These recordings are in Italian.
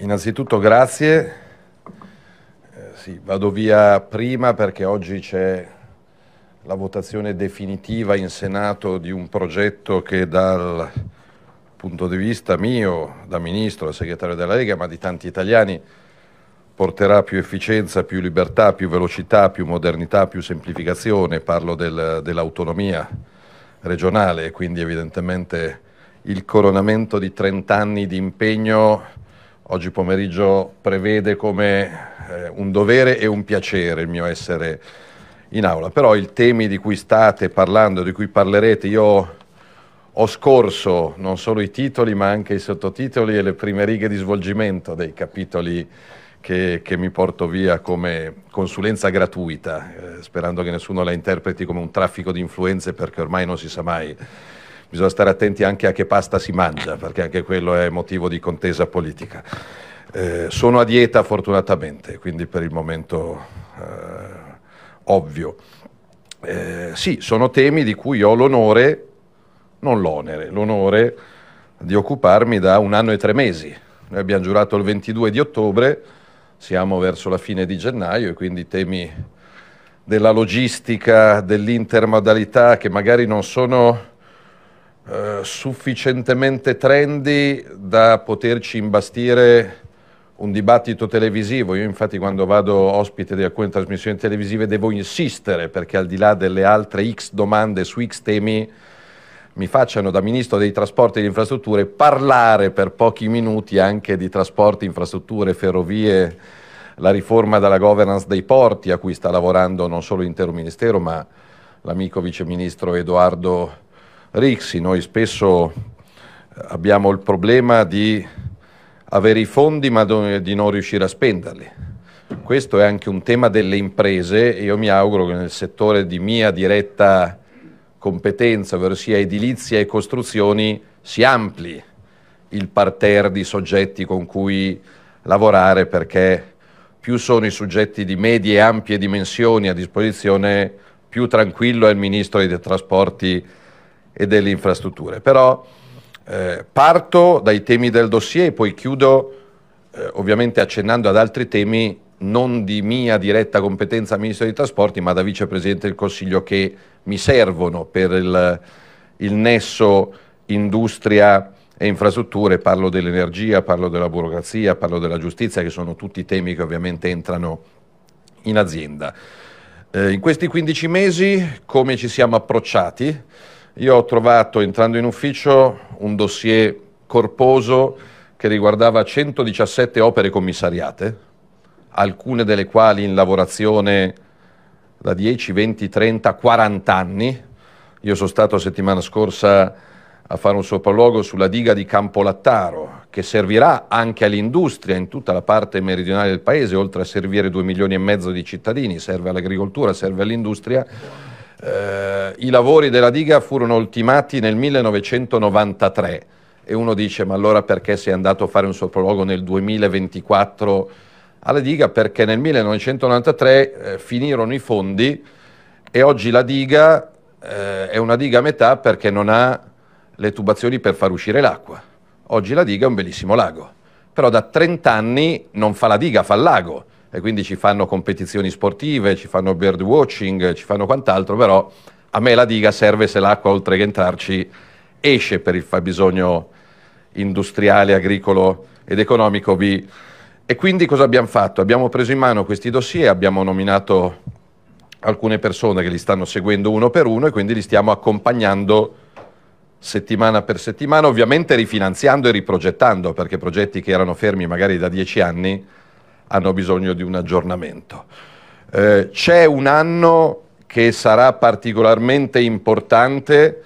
innanzitutto grazie. Eh, sì, vado via prima perché oggi c'è la votazione definitiva in Senato di un progetto che dal punto di vista mio, da ministro, da segretario della Lega, ma di tanti italiani, porterà più efficienza, più libertà, più velocità, più modernità, più semplificazione. Parlo del, dell'autonomia regionale e quindi evidentemente il coronamento di 30 anni di impegno oggi pomeriggio prevede come eh, un dovere e un piacere il mio essere in aula, però i temi di cui state parlando, di cui parlerete, io ho scorso non solo i titoli ma anche i sottotitoli e le prime righe di svolgimento dei capitoli che, che mi porto via come consulenza gratuita, eh, sperando che nessuno la interpreti come un traffico di influenze perché ormai non si sa mai bisogna stare attenti anche a che pasta si mangia, perché anche quello è motivo di contesa politica. Eh, sono a dieta fortunatamente, quindi per il momento eh, ovvio. Eh, sì, sono temi di cui ho l'onore, non l'onere, l'onore di occuparmi da un anno e tre mesi. Noi abbiamo giurato il 22 di ottobre, siamo verso la fine di gennaio e quindi temi della logistica, dell'intermodalità che magari non sono eh, sufficientemente trendy da poterci imbastire un dibattito televisivo. Io infatti quando vado ospite di alcune trasmissioni televisive devo insistere perché al di là delle altre X domande su X temi mi facciano da ministro dei trasporti e delle infrastrutture parlare per pochi minuti anche di trasporti, infrastrutture, ferrovie, la riforma della governance dei porti a cui sta lavorando non solo l'intero ministero ma l'amico viceministro Edoardo Rixi, noi spesso abbiamo il problema di avere i fondi ma di non riuscire a spenderli. Questo è anche un tema delle imprese e io mi auguro che nel settore di mia diretta competenza, ovvero sia edilizia e costruzioni, si ampli il parterre di soggetti con cui lavorare perché più sono i soggetti di medie e ampie dimensioni a disposizione, più tranquillo è il Ministro dei Trasporti e delle infrastrutture. Però eh, parto dai temi del dossier e poi chiudo eh, ovviamente accennando ad altri temi non di mia diretta competenza Ministro dei Trasporti, ma da Vicepresidente del Consiglio che mi servono per il, il nesso industria e infrastrutture, parlo dell'energia, parlo della burocrazia, parlo della giustizia, che sono tutti temi che ovviamente entrano in azienda. Eh, in questi 15 mesi come ci siamo approcciati? Io ho trovato, entrando in ufficio, un dossier corposo che riguardava 117 opere commissariate, alcune delle quali in lavorazione da 10, 20, 30, 40 anni. Io sono stato la settimana scorsa a fare un sopralluogo sulla diga di Campolattaro, che servirà anche all'industria in tutta la parte meridionale del paese, oltre a servire 2 milioni e mezzo di cittadini, serve all'agricoltura, serve all'industria eh, I lavori della diga furono ultimati nel 1993 e uno dice ma allora perché sei andato a fare un sopralluogo nel 2024 alla diga? Perché nel 1993 eh, finirono i fondi e oggi la diga eh, è una diga a metà perché non ha le tubazioni per far uscire l'acqua. Oggi la diga è un bellissimo lago, però da 30 anni non fa la diga, fa il lago e quindi ci fanno competizioni sportive, ci fanno bird watching, ci fanno quant'altro, però a me la diga serve se l'acqua oltre che entrarci esce per il fabbisogno industriale, agricolo ed economico B. E quindi cosa abbiamo fatto? Abbiamo preso in mano questi dossier, abbiamo nominato alcune persone che li stanno seguendo uno per uno e quindi li stiamo accompagnando settimana per settimana, ovviamente rifinanziando e riprogettando, perché progetti che erano fermi magari da dieci anni hanno bisogno di un aggiornamento. Eh, c'è un anno che sarà particolarmente importante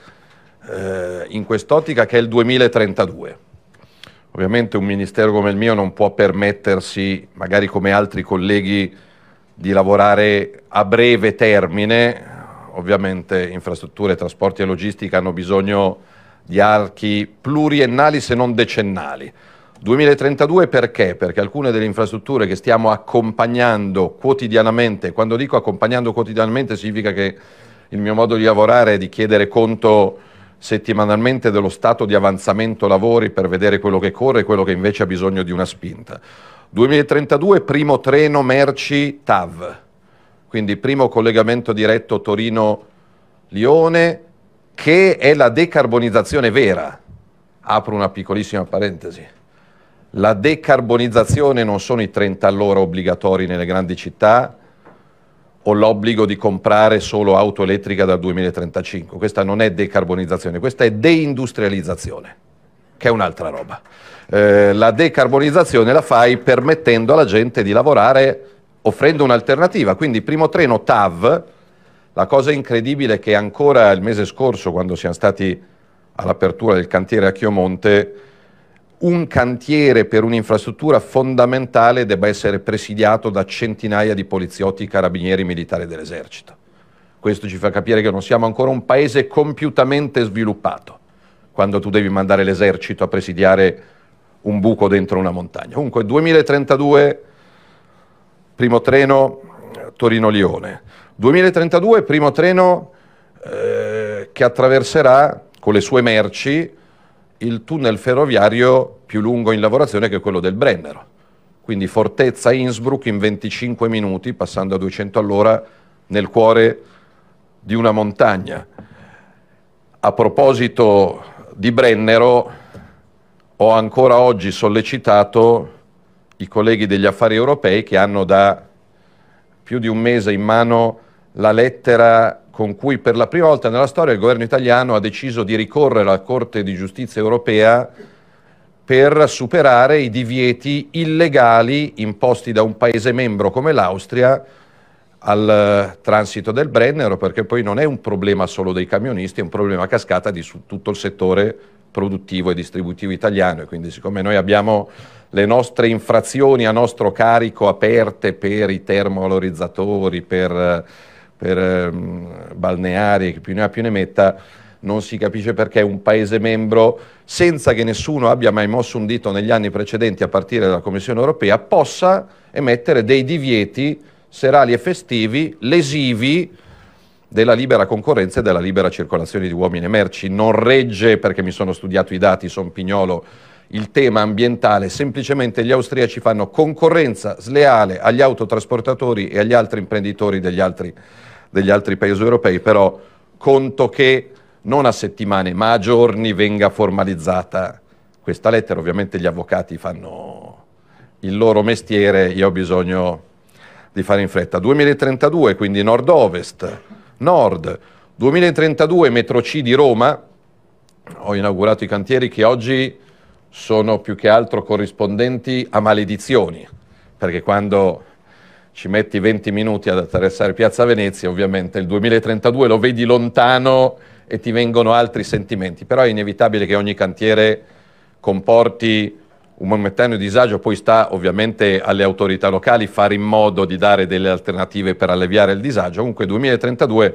eh, in quest'ottica che è il 2032. Ovviamente un ministero come il mio non può permettersi, magari come altri colleghi, di lavorare a breve termine. Ovviamente infrastrutture, trasporti e logistica hanno bisogno di archi pluriennali se non decennali. 2032 perché? Perché alcune delle infrastrutture che stiamo accompagnando quotidianamente, quando dico accompagnando quotidianamente significa che il mio modo di lavorare è di chiedere conto settimanalmente dello stato di avanzamento lavori per vedere quello che corre e quello che invece ha bisogno di una spinta. 2032 primo treno merci TAV, quindi primo collegamento diretto Torino-Lione che è la decarbonizzazione vera. Apro una piccolissima parentesi la decarbonizzazione non sono i 30 all'ora obbligatori nelle grandi città o l'obbligo di comprare solo auto elettrica dal 2035. Questa non è decarbonizzazione, questa è deindustrializzazione, che è un'altra roba. Eh, la decarbonizzazione la fai permettendo alla gente di lavorare offrendo un'alternativa. Quindi primo treno TAV, la cosa incredibile è che ancora il mese scorso, quando siamo stati all'apertura del cantiere a Chiomonte, un cantiere per un'infrastruttura fondamentale debba essere presidiato da centinaia di poliziotti, carabinieri, militari dell'esercito. Questo ci fa capire che non siamo ancora un paese compiutamente sviluppato, quando tu devi mandare l'esercito a presidiare un buco dentro una montagna. Comunque 2032, primo treno eh, Torino-Lione. 2032, primo treno eh, che attraverserà con le sue merci il tunnel ferroviario più lungo in lavorazione che è quello del Brennero. Quindi Fortezza Innsbruck in 25 minuti, passando a 200 all'ora nel cuore di una montagna. A proposito di Brennero, ho ancora oggi sollecitato i colleghi degli affari europei che hanno da più di un mese in mano la lettera con cui per la prima volta nella storia il governo italiano ha deciso di ricorrere alla Corte di giustizia europea per superare i divieti illegali imposti da un paese membro come l'Austria al eh, transito del Brennero, perché poi non è un problema solo dei camionisti, è un problema a cascata di tutto il settore produttivo e distributivo italiano e quindi siccome noi abbiamo le nostre infrazioni a nostro carico aperte per i termovalorizzatori, per eh, per um, balneari, che più ne ha più ne metta, non si capisce perché un Paese membro, senza che nessuno abbia mai mosso un dito negli anni precedenti a partire dalla Commissione europea, possa emettere dei divieti serali e festivi lesivi della libera concorrenza e della libera circolazione di uomini e merci. Non regge, perché mi sono studiato i dati, son pignolo, il tema ambientale, semplicemente gli austriaci fanno concorrenza sleale agli autotrasportatori e agli altri imprenditori degli altri, degli altri paesi europei, però conto che non a settimane ma a giorni venga formalizzata questa lettera, ovviamente gli avvocati fanno il loro mestiere, io ho bisogno di fare in fretta. 2032, quindi nord-ovest, Nord, 2032 metro C di Roma, ho inaugurato i cantieri che oggi sono più che altro corrispondenti a maledizioni, perché quando ci metti 20 minuti ad attraversare Piazza Venezia, ovviamente il 2032 lo vedi lontano e ti vengono altri sentimenti, però è inevitabile che ogni cantiere comporti un momentaneo disagio poi sta ovviamente alle autorità locali fare in modo di dare delle alternative per alleviare il disagio. Comunque 2032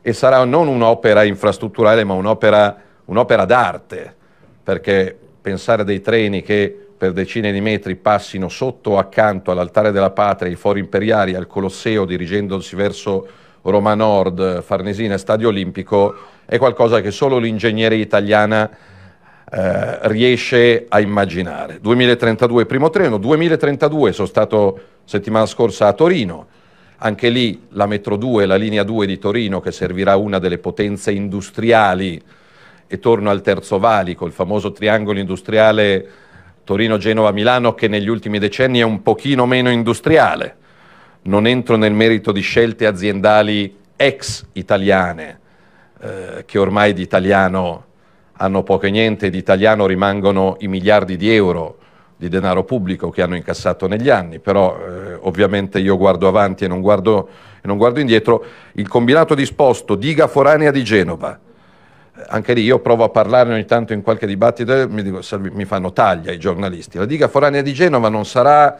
e sarà non un'opera infrastrutturale ma un'opera, un'opera d'arte, perché pensare a dei treni che per decine di metri passino sotto accanto all'altare della patria, ai fori imperiali, al Colosseo, dirigendosi verso Roma Nord, Farnesina, e Stadio Olimpico, è qualcosa che solo l'ingegneria italiana eh, riesce a immaginare. 2032 primo treno, 2032 sono stato settimana scorsa a Torino, anche lì la metro 2, la linea 2 di Torino che servirà una delle potenze industriali e torno al Terzo Valico, il famoso triangolo industriale Torino-Genova-Milano che negli ultimi decenni è un pochino meno industriale. Non entro nel merito di scelte aziendali ex italiane, eh, che ormai di italiano hanno poco e niente di italiano rimangono i miliardi di euro di denaro pubblico che hanno incassato negli anni, però eh, ovviamente io guardo avanti e non guardo, e non guardo indietro, il combinato disposto diga foranea di Genova, eh, anche lì io provo a parlarne ogni tanto in qualche dibattito, mi, dico, mi fanno taglia i giornalisti, la diga foranea di Genova non sarà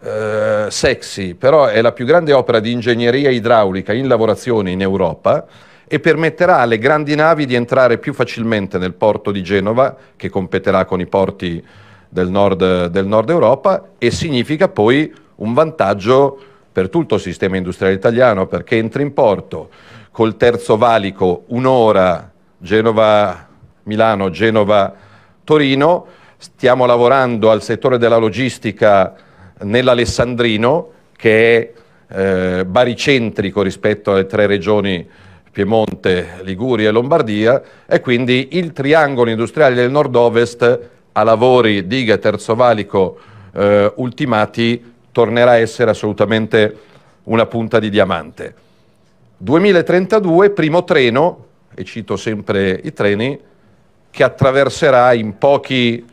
eh, sexy, però è la più grande opera di ingegneria idraulica in lavorazione in Europa, e permetterà alle grandi navi di entrare più facilmente nel porto di Genova, che competerà con i porti del nord, del nord Europa, e significa poi un vantaggio per tutto il sistema industriale italiano, perché entri in porto col terzo valico un'ora Genova-Milano, Genova-Torino, stiamo lavorando al settore della logistica nell'Alessandrino, che è eh, baricentrico rispetto alle tre regioni Piemonte, Liguria e Lombardia e quindi il triangolo industriale del nord-ovest a lavori diga terzo valico eh, ultimati tornerà a essere assolutamente una punta di diamante. 2032 primo treno, e cito sempre i treni, che attraverserà in pochi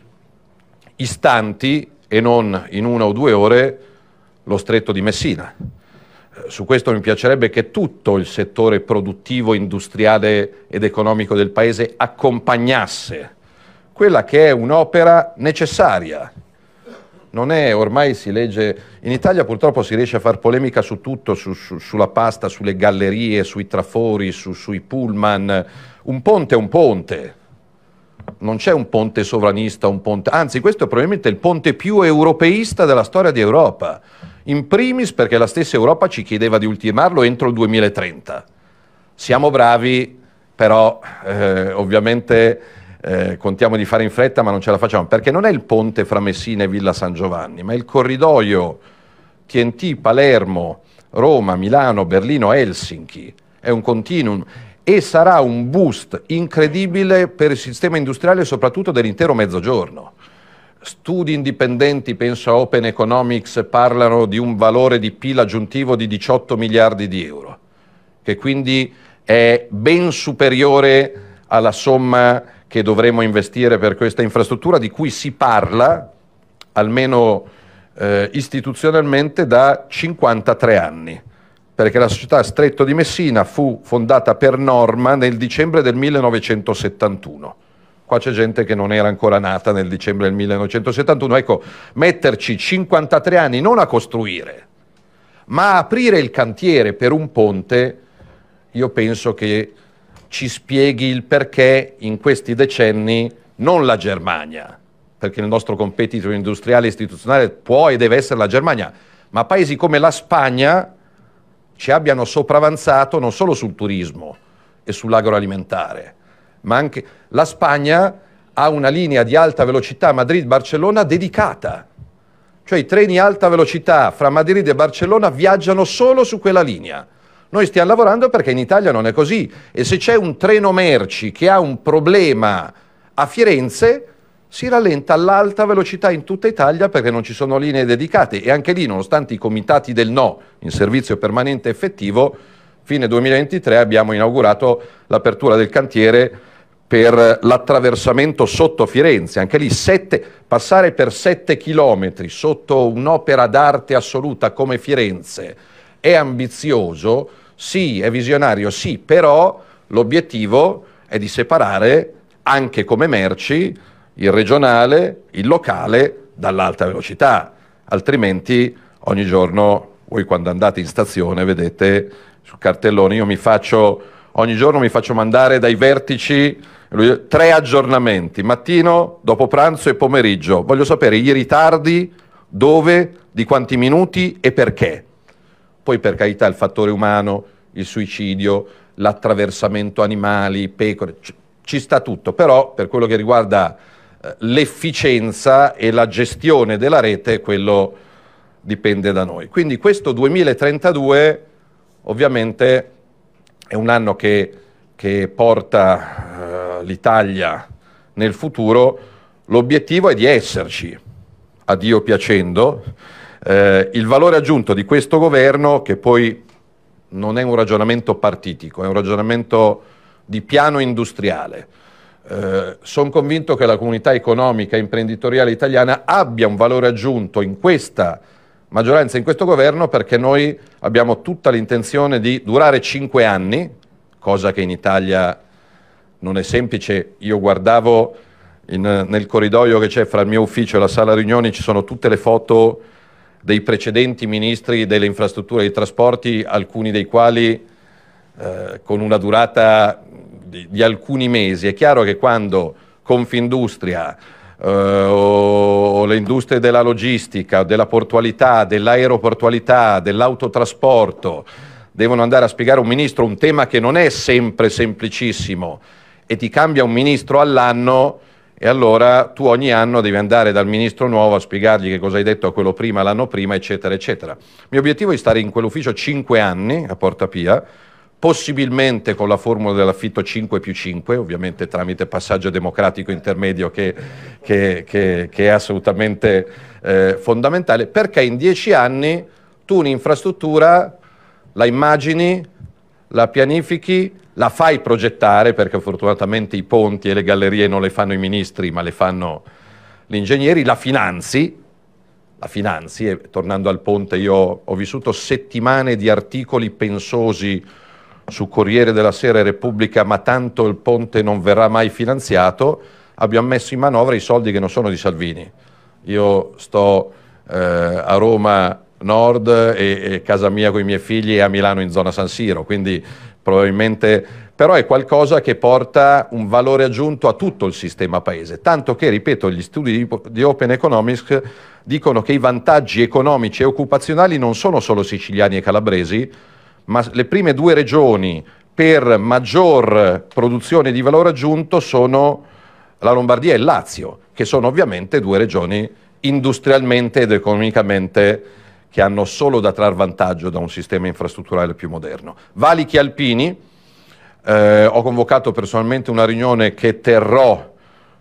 istanti e non in una o due ore lo stretto di Messina. Su questo mi piacerebbe che tutto il settore produttivo, industriale ed economico del Paese accompagnasse quella che è un'opera necessaria. Non è ormai si legge, in Italia purtroppo si riesce a fare polemica su tutto, su, su, sulla pasta, sulle gallerie, sui trafori, su, sui pullman. Un ponte è un ponte, non c'è un ponte sovranista, un ponte, anzi questo è probabilmente il ponte più europeista della storia di Europa in primis perché la stessa Europa ci chiedeva di ultimarlo entro il 2030. Siamo bravi, però eh, ovviamente eh, contiamo di fare in fretta, ma non ce la facciamo, perché non è il ponte fra Messina e Villa San Giovanni, ma è il corridoio TNT Palermo, Roma, Milano, Berlino, Helsinki. È un continuum e sarà un boost incredibile per il sistema industriale, e soprattutto dell'intero mezzogiorno. Studi indipendenti, penso a Open Economics, parlano di un valore di PIL aggiuntivo di 18 miliardi di euro, che quindi è ben superiore alla somma che dovremmo investire per questa infrastruttura di cui si parla, almeno eh, istituzionalmente, da 53 anni, perché la società Stretto di Messina fu fondata per norma nel dicembre del 1971 Qua c'è gente che non era ancora nata nel dicembre del 1971. Ecco, metterci 53 anni non a costruire, ma a aprire il cantiere per un ponte, io penso che ci spieghi il perché in questi decenni non la Germania, perché il nostro competitor industriale istituzionale può e deve essere la Germania, ma paesi come la Spagna ci abbiano sopravanzato non solo sul turismo e sull'agroalimentare, ma anche la Spagna ha una linea di alta velocità Madrid-Barcellona dedicata. Cioè i treni alta velocità fra Madrid e Barcellona viaggiano solo su quella linea. Noi stiamo lavorando perché in Italia non è così e se c'è un treno merci che ha un problema a Firenze, si rallenta all'alta velocità in tutta Italia perché non ci sono linee dedicate e anche lì, nonostante i comitati del no in servizio permanente effettivo, fine 2023 abbiamo inaugurato l'apertura del cantiere per l'attraversamento sotto Firenze, anche lì sette, passare per sette chilometri sotto un'opera d'arte assoluta come Firenze è ambizioso, sì, è visionario, sì, però l'obiettivo è di separare anche come merci il regionale, il locale dall'alta velocità, altrimenti ogni giorno voi quando andate in stazione vedete sul cartellone io mi faccio ogni giorno mi faccio mandare dai vertici lui, tre aggiornamenti, mattino, dopo pranzo e pomeriggio. Voglio sapere i ritardi, dove, di quanti minuti e perché. Poi per carità il fattore umano, il suicidio, l'attraversamento animali, pecore, ci, ci sta tutto, però per quello che riguarda eh, l'efficienza e la gestione della rete, quello dipende da noi. Quindi questo 2032 ovviamente è un anno che, che porta uh, l'Italia nel futuro, l'obiettivo è di esserci, a Dio piacendo. Eh, il valore aggiunto di questo governo, che poi non è un ragionamento partitico, è un ragionamento di piano industriale. Eh, Sono convinto che la comunità economica e imprenditoriale italiana abbia un valore aggiunto in questa maggioranza in questo governo perché noi abbiamo tutta l'intenzione di durare cinque anni, cosa che in Italia non è semplice. Io guardavo in, nel corridoio che c'è fra il mio ufficio e la sala riunioni, ci sono tutte le foto dei precedenti ministri delle infrastrutture e dei trasporti, alcuni dei quali eh, con una durata di, di alcuni mesi. È chiaro che quando Confindustria, eh, o, o le industrie della logistica, della portualità, dell'aeroportualità, dell'autotrasporto, devono andare a spiegare a un ministro un tema che non è sempre semplicissimo e ti cambia un ministro all'anno e allora tu ogni anno devi andare dal ministro nuovo a spiegargli che cosa hai detto a quello prima, l'anno prima, eccetera, eccetera. Il mio obiettivo è stare in quell'ufficio cinque anni a Porta Pia possibilmente con la formula dell'affitto 5 più 5, ovviamente tramite passaggio democratico intermedio che, che, che, che è assolutamente eh, fondamentale, perché in dieci anni tu un'infrastruttura la immagini, la pianifichi, la fai progettare, perché fortunatamente i ponti e le gallerie non le fanno i ministri, ma le fanno gli ingegneri, la finanzi, la finanzi, e tornando al ponte io ho vissuto settimane di articoli pensosi, su Corriere della Sera e Repubblica, ma tanto il ponte non verrà mai finanziato, abbiamo messo in manovra i soldi che non sono di Salvini. Io sto eh, a Roma Nord e, e, casa mia con i miei figli è a Milano in zona San Siro, quindi probabilmente però è qualcosa che porta un valore aggiunto a tutto il sistema paese, tanto che, ripeto, gli studi di Open Economics dicono che i vantaggi economici e occupazionali non sono solo siciliani e calabresi, ma le prime due regioni per maggior produzione di valore aggiunto sono la Lombardia e il Lazio, che sono ovviamente due regioni industrialmente ed economicamente che hanno solo da trarre vantaggio da un sistema infrastrutturale più moderno. Valichi alpini, eh, ho convocato personalmente una riunione che terrò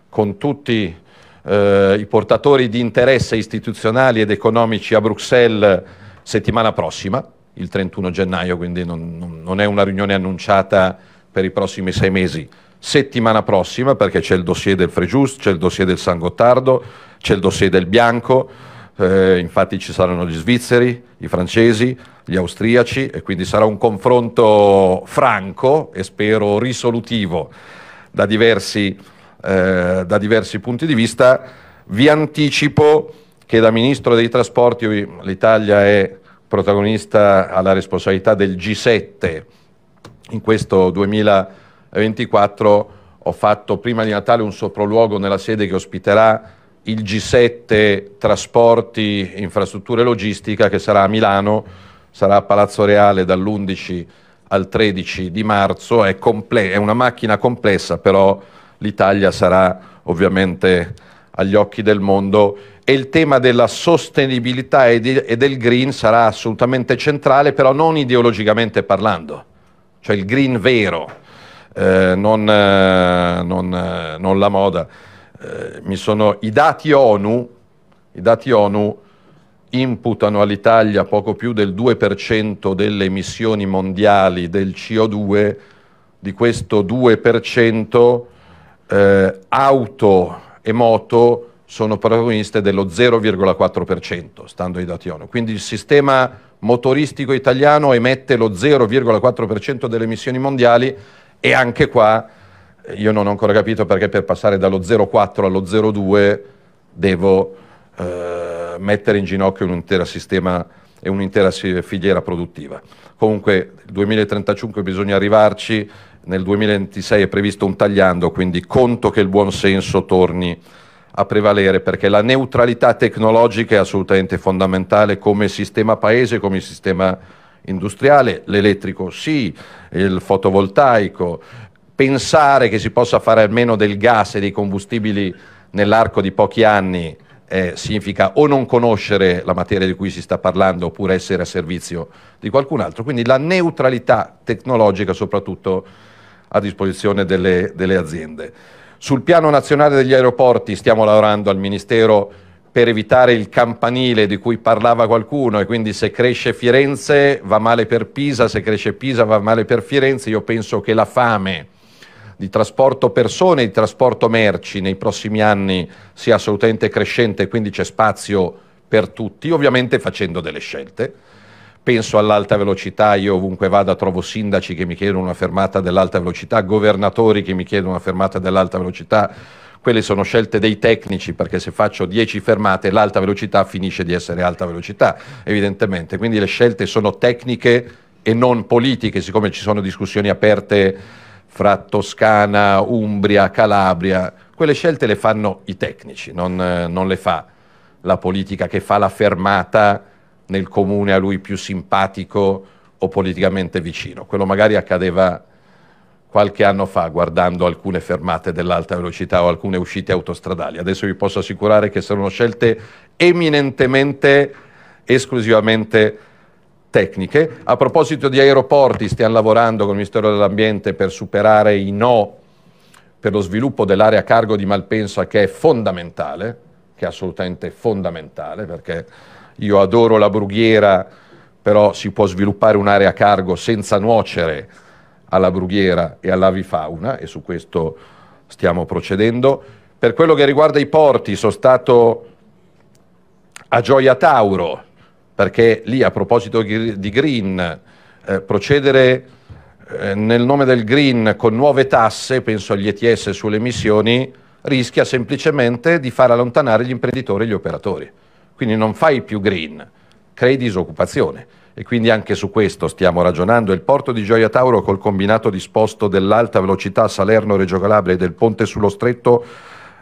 con tutti eh, i portatori di interesse istituzionali ed economici a Bruxelles settimana prossima il 31 gennaio, quindi non, non è una riunione annunciata per i prossimi sei mesi. Settimana prossima, perché c'è il dossier del Frejust, c'è il dossier del San Gottardo, c'è il dossier del Bianco, eh, infatti ci saranno gli svizzeri, i francesi, gli austriaci e quindi sarà un confronto franco e spero risolutivo da diversi, eh, da diversi punti di vista. Vi anticipo che da Ministro dei Trasporti l'Italia è protagonista alla responsabilità del G7 in questo 2024 ho fatto prima di Natale un soproluogo nella sede che ospiterà il G7 Trasporti, Infrastrutture e Logistica che sarà a Milano, sarà a Palazzo Reale dall'11 al 13 di marzo, è, comple- è una macchina complessa però l'Italia sarà ovviamente agli occhi del mondo e il tema della sostenibilità e, di, e del green sarà assolutamente centrale, però non ideologicamente parlando, cioè il green vero, eh, non, eh, non, eh, non, la moda. Eh, sono, i, dati ONU, I dati ONU imputano all'Italia poco più del 2% delle emissioni mondiali del CO2, di questo 2% eh, auto e moto sono protagoniste dello 0,4%, stando ai dati ONU. Quindi il sistema motoristico italiano emette lo 0,4% delle emissioni mondiali e anche qua eh, io non ho ancora capito perché per passare dallo 0,4 allo 0,2 devo eh, mettere in ginocchio un intero sistema e un'intera filiera produttiva. Comunque il 2035 bisogna arrivarci, nel 2026 è previsto un tagliando, quindi conto che il buonsenso torni a prevalere perché la neutralità tecnologica è assolutamente fondamentale come sistema paese, come sistema industriale, l'elettrico sì, il fotovoltaico, pensare che si possa fare almeno del gas e dei combustibili nell'arco di pochi anni eh, significa o non conoscere la materia di cui si sta parlando oppure essere a servizio di qualcun altro, quindi la neutralità tecnologica soprattutto a disposizione delle, delle aziende. Sul piano nazionale degli aeroporti stiamo lavorando al Ministero per evitare il campanile di cui parlava qualcuno e quindi se cresce Firenze va male per Pisa, se cresce Pisa va male per Firenze, io penso che la fame di trasporto persone e di trasporto merci nei prossimi anni sia assolutamente crescente, quindi c'è spazio per tutti, ovviamente facendo delle scelte. Penso all'alta velocità, io ovunque vada trovo sindaci che mi chiedono una fermata dell'alta velocità, governatori che mi chiedono una fermata dell'alta velocità. Quelle sono scelte dei tecnici perché se faccio 10 fermate l'alta velocità finisce di essere alta velocità, evidentemente. Quindi le scelte sono tecniche e non politiche, siccome ci sono discussioni aperte fra Toscana, Umbria, Calabria, quelle scelte le fanno i tecnici, non, eh, non le fa la politica che fa la fermata nel comune a lui più simpatico o politicamente vicino. Quello magari accadeva qualche anno fa guardando alcune fermate dell'alta velocità o alcune uscite autostradali. Adesso vi posso assicurare che sono scelte eminentemente, esclusivamente tecniche. A proposito di aeroporti, stiamo lavorando con il Ministero dell'Ambiente per superare i no per lo sviluppo dell'area cargo di Malpensa che è fondamentale, che è assolutamente fondamentale perché io adoro la brughiera, però si può sviluppare un'area cargo senza nuocere alla brughiera e all'avifauna e su questo stiamo procedendo. Per quello che riguarda i porti, sono stato a Gioia Tauro, perché lì a proposito di green, eh, procedere eh, nel nome del green con nuove tasse, penso agli ETS sulle emissioni, rischia semplicemente di far allontanare gli imprenditori e gli operatori. Quindi non fai più green, crei disoccupazione. E quindi anche su questo stiamo ragionando. Il porto di Gioia Tauro col combinato disposto dell'alta velocità Salerno-Reggio Calabria e del ponte sullo stretto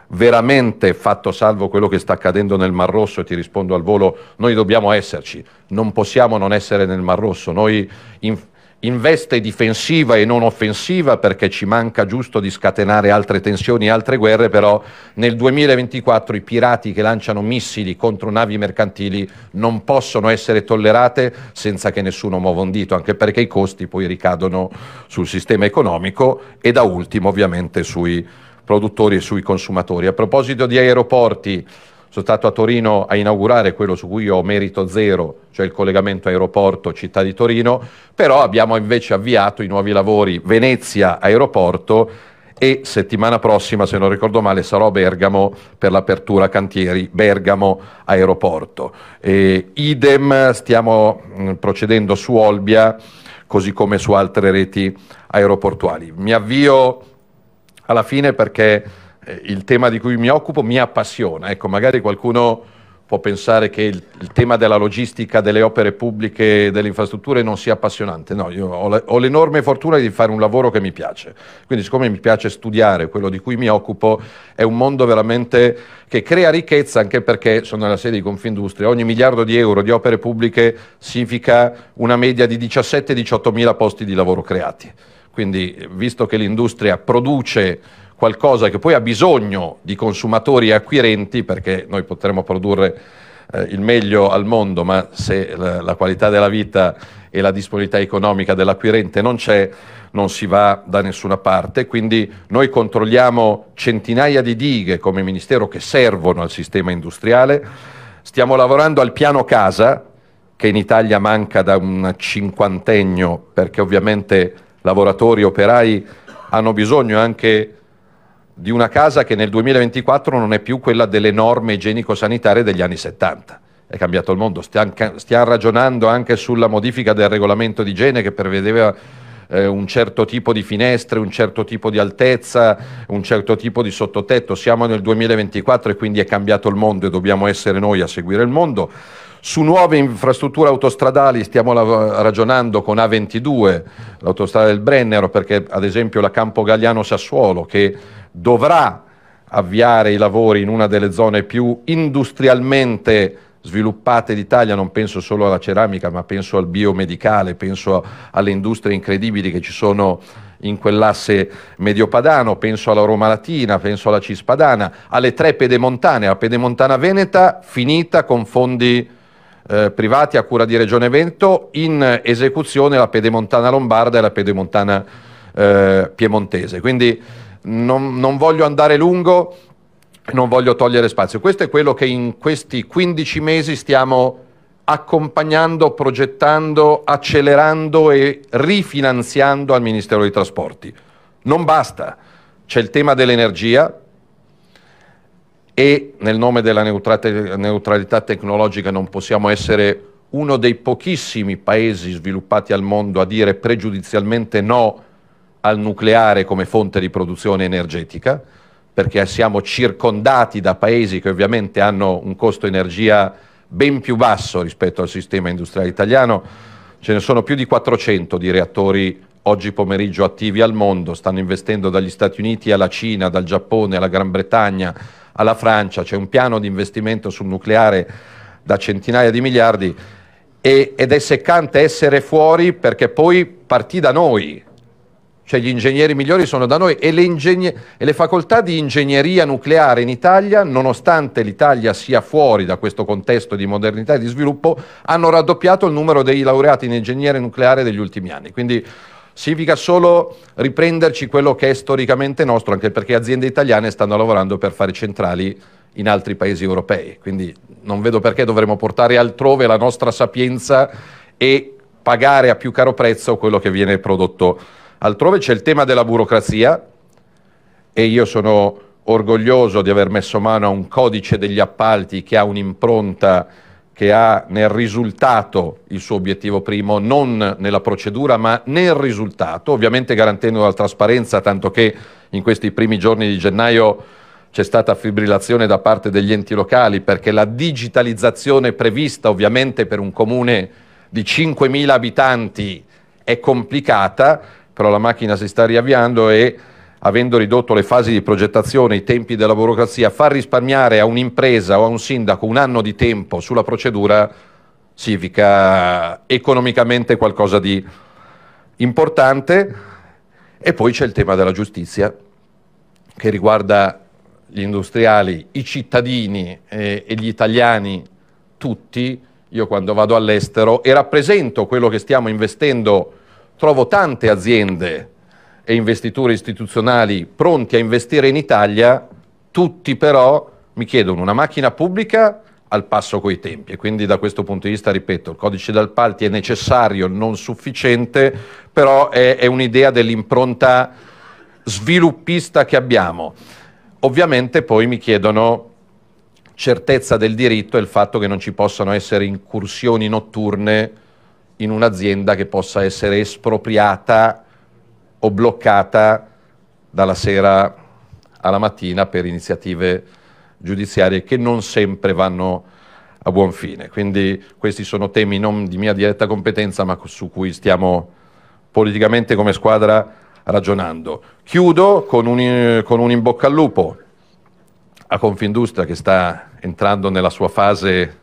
veramente fatto salvo quello che sta accadendo nel Mar Rosso e ti rispondo al volo, noi dobbiamo esserci, non possiamo non essere nel Mar Rosso, noi in, in veste difensiva e non offensiva perché ci manca giusto di scatenare altre tensioni e altre guerre, però nel 2024 i pirati che lanciano missili contro navi mercantili non possono essere tollerate senza che nessuno muova un dito, anche perché i costi poi ricadono sul sistema economico e da ultimo ovviamente sui produttori e sui consumatori. A proposito di aeroporti, sono stato a Torino a inaugurare quello su cui ho merito zero, cioè il collegamento aeroporto-città di Torino, però abbiamo invece avviato i nuovi lavori Venezia-aeroporto e settimana prossima, se non ricordo male, sarò a Bergamo per l'apertura cantieri Bergamo Aeroporto. E, idem, stiamo mm, procedendo su Olbia, così come su altre reti aeroportuali. Mi avvio alla fine perché eh, il tema di cui mi occupo mi appassiona. Ecco, magari qualcuno può pensare che il, il, tema della logistica, delle opere pubbliche, delle infrastrutture non sia appassionante. No, io ho, ho, l'enorme fortuna di fare un lavoro che mi piace. Quindi, siccome mi piace studiare quello di cui mi occupo, è un mondo veramente che crea ricchezza, anche perché sono nella sede di Confindustria. Ogni miliardo di euro di opere pubbliche significa una media di 17-18 mila posti di lavoro creati. Quindi, visto che l'industria produce qualcosa che poi ha bisogno di consumatori e acquirenti, perché noi potremmo produrre eh, il meglio al mondo, ma se la, la, qualità della vita e la disponibilità economica dell'acquirente non c'è, non si va da nessuna parte. Quindi noi controlliamo centinaia di dighe come Ministero che servono al sistema industriale, stiamo lavorando al piano casa, che in Italia manca da un cinquantennio, perché ovviamente lavoratori e operai hanno bisogno anche di una casa che nel 2024 non è più quella delle norme igienico-sanitarie degli anni 70. È cambiato il mondo, stiamo, stiamo ragionando anche sulla modifica del regolamento di igiene che prevedeva eh, un certo tipo di finestre, un certo tipo di altezza, un certo tipo di sottotetto. Siamo nel 2024 e quindi è cambiato il mondo e dobbiamo essere noi a seguire il mondo. Su nuove infrastrutture autostradali stiamo la- ragionando con A22, l'autostrada del Brennero, perché ad esempio la Campo Gagliano Sassuolo che dovrà avviare i lavori in una delle zone più industrialmente sviluppate d'Italia, non penso solo alla ceramica, ma penso al biomedicale, penso alle industrie incredibili che ci sono in quell'asse mediopadano, penso alla Roma Latina, penso alla Cispadana, alle tre pedemontane, la pedemontana veneta finita con fondi eh, privati a cura di Regione Vento, in esecuzione la pedemontana lombarda e la pedemontana eh, piemontese. Quindi non, non voglio andare lungo, non voglio togliere spazio. Questo è quello che in questi 15 mesi stiamo accompagnando, progettando, accelerando e rifinanziando al Ministero dei Trasporti. Non basta, c'è il tema dell'energia, e nel nome della neutralità tecnologica non possiamo essere uno dei pochissimi paesi sviluppati al mondo a dire pregiudizialmente no al nucleare come fonte di produzione energetica, perché siamo circondati da paesi che ovviamente hanno un costo energia ben più basso rispetto al sistema industriale italiano. Ce ne sono più di 400 di reattori oggi pomeriggio attivi al mondo, stanno investendo dagli Stati Uniti alla Cina, dal Giappone alla Gran Bretagna, alla Francia, c'è un piano di investimento sul nucleare da centinaia di miliardi e, ed è seccante essere fuori perché poi partì da noi, cioè gli ingegneri migliori sono da noi e le, ingegner- e le, facoltà di ingegneria nucleare in Italia, nonostante l'Italia sia fuori da questo contesto di modernità e di sviluppo, hanno raddoppiato il numero dei laureati in ingegneria nucleare degli ultimi anni. Quindi Significa solo riprenderci quello che è storicamente nostro, anche perché aziende italiane stanno lavorando per fare centrali in altri paesi europei. Quindi non vedo perché dovremmo portare altrove la nostra sapienza e pagare a più caro prezzo quello che viene prodotto altrove. C'è il tema della burocrazia e io sono orgoglioso di aver messo mano a un codice degli appalti che ha un'impronta che ha nel risultato il suo obiettivo primo, non nella procedura ma nel risultato, ovviamente garantendo la trasparenza, tanto che in questi primi giorni di gennaio c'è stata fibrillazione da parte degli enti locali perché la digitalizzazione prevista ovviamente per un comune di 5.000 abitanti è complicata, però la macchina si sta riavviando e avendo ridotto le fasi di progettazione, i tempi della burocrazia, far risparmiare a un'impresa o a un sindaco un anno di tempo sulla procedura significa economicamente qualcosa di importante. E poi c'è il tema della giustizia, che riguarda gli industriali, i cittadini eh, e gli italiani tutti. Io quando vado all'estero e rappresento quello che stiamo investendo, trovo tante aziende e investitori istituzionali pronti a investire in Italia, tutti però mi chiedono una macchina pubblica al passo coi tempi e quindi da questo punto di vista, ripeto, il codice d'appalti è necessario, non sufficiente, però è, è un'idea dell'impronta sviluppista che abbiamo. Ovviamente poi mi chiedono certezza del diritto e il fatto che non ci possano essere incursioni notturne in un'azienda che possa essere espropriata o bloccata dalla sera alla mattina per iniziative giudiziarie che non sempre vanno a buon fine. Quindi questi sono temi non di mia diretta competenza, ma su cui stiamo politicamente come squadra ragionando. Chiudo con un, con un in bocca al lupo a Confindustria che sta entrando nella sua fase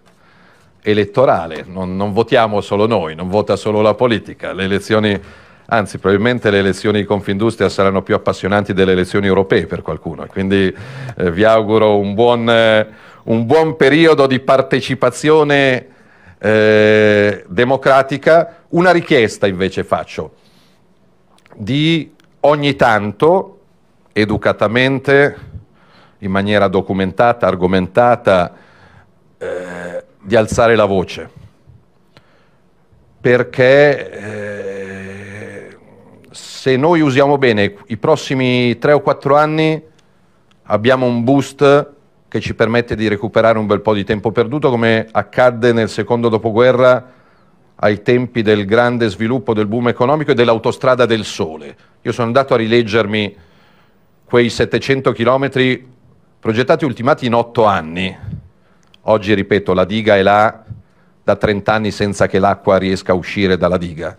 elettorale. Non, non votiamo solo noi, non vota solo la politica. Le elezioni Anzi, probabilmente le elezioni di Confindustria saranno più appassionanti delle elezioni europee per qualcuno. Quindi eh, vi auguro un buon, eh, un buon, periodo di partecipazione eh, democratica. Una richiesta invece faccio di ogni tanto, educatamente, in maniera documentata, argomentata, eh, di alzare la voce perché eh, se noi usiamo bene i prossimi 3 o 4 anni abbiamo un boost che ci permette di recuperare un bel po' di tempo perduto come accadde nel secondo dopoguerra ai tempi del grande sviluppo del boom economico e dell'autostrada del sole. Io sono andato a rileggermi quei 700 chilometri progettati e ultimati in 8 anni. Oggi, ripeto, la diga è là da 30 anni senza che l'acqua riesca a uscire dalla diga.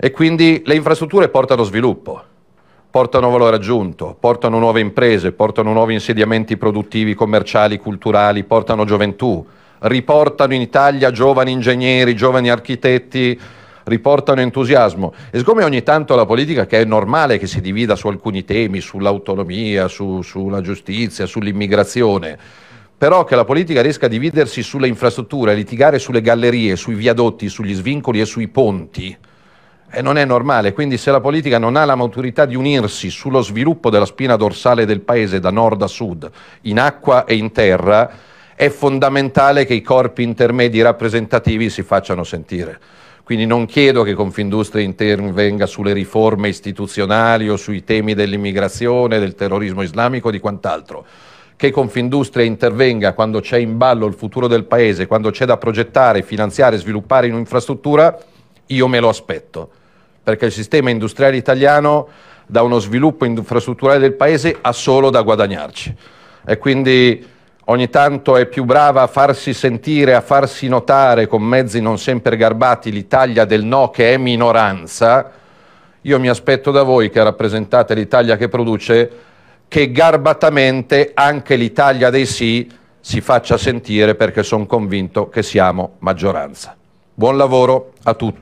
E quindi le infrastrutture portano sviluppo, portano valore aggiunto, portano nuove imprese, portano nuovi insediamenti produttivi, commerciali, culturali, portano gioventù, riportano in Italia giovani ingegneri, giovani architetti, riportano entusiasmo. E siccome ogni tanto la politica, che è normale che si divida su alcuni temi, sull'autonomia, su, sulla giustizia, sull'immigrazione, però che la politica riesca a dividersi sulle infrastrutture, a litigare sulle gallerie, sui viadotti, sugli svincoli e sui ponti, e non è normale, quindi se la politica non ha la maturità di unirsi sullo sviluppo della spina dorsale del paese da nord a sud, in acqua e in terra, è fondamentale che i corpi intermedi rappresentativi si facciano sentire. Quindi non chiedo che Confindustria intervenga sulle riforme istituzionali o sui temi dell'immigrazione, del terrorismo islamico o di quant'altro. Che Confindustria intervenga quando c'è in ballo il futuro del paese, quando c'è da progettare, finanziare, sviluppare un'infrastruttura, io me lo aspetto perché il sistema industriale italiano da uno sviluppo infrastrutturale del paese ha solo da guadagnarci e quindi ogni tanto è più brava a farsi sentire, a farsi notare con mezzi non sempre garbati l'Italia del no che è minoranza, io mi aspetto da voi che rappresentate l'Italia che produce che garbatamente anche l'Italia dei sì si faccia sentire perché sono convinto che siamo maggioranza. Buon lavoro a tutti.